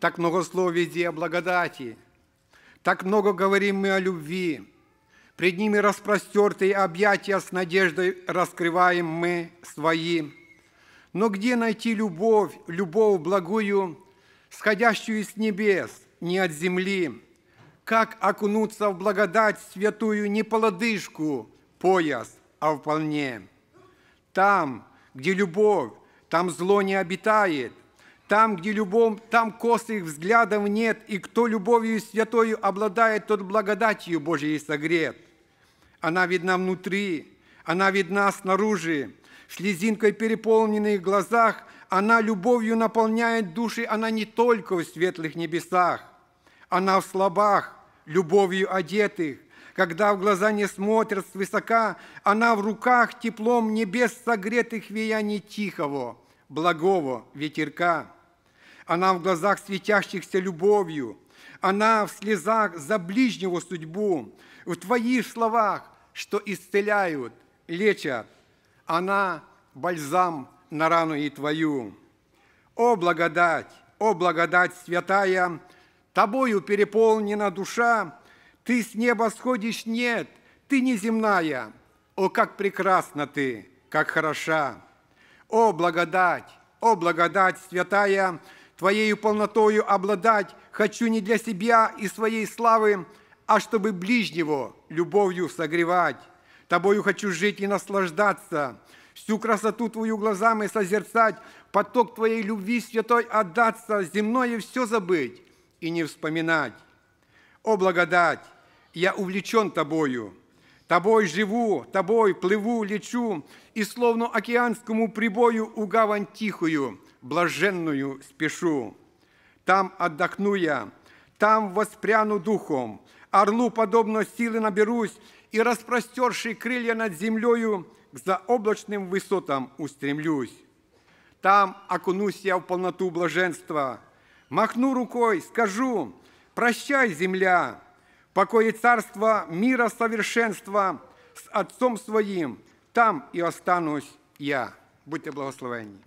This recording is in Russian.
так много слов везде о благодати, так много говорим мы о любви. Пред ними распростертые объятия с надеждой раскрываем мы свои. Но где найти любовь, любовь благую, сходящую с небес, не от земли? Как окунуться в благодать святую не по лодыжку, пояс, а вполне? Там, где любовь, там зло не обитает – там, где любовь, там косых взглядов нет, и кто любовью святою обладает, тот благодатью Божией согрет. Она видна внутри, она видна снаружи. Слезинкой переполненных глазах она любовью наполняет души, она не только в светлых небесах, она в слабах, любовью одетых. Когда в глаза не смотрят свысока, она в руках теплом небес согретых веяний тихого, благого ветерка она в глазах светящихся любовью, она в слезах за ближнего судьбу, в Твоих словах, что исцеляют, лечат, она бальзам на рану и Твою. О, благодать, о, благодать святая, Тобою переполнена душа, Ты с неба сходишь, нет, Ты не земная, О, как прекрасна Ты, как хороша! О, благодать, о, благодать святая, Твоею полнотою обладать хочу не для себя и своей славы, а чтобы ближнего любовью согревать. Тобою хочу жить и наслаждаться, всю красоту Твою глазами созерцать, поток Твоей любви святой отдаться, земное все забыть и не вспоминать. О, благодать, я увлечен Тобою, Тобой живу, Тобой плыву, лечу, и словно океанскому прибою у гавань тихую – блаженную спешу. Там отдохну я, там воспряну духом, орлу подобно силы наберусь, и, распростерши крылья над землею, к заоблачным высотам устремлюсь. Там окунусь я в полноту блаженства, махну рукой, скажу, прощай, земля, покое царства, мира, совершенства с Отцом Своим, там и останусь я. Будьте благословенны.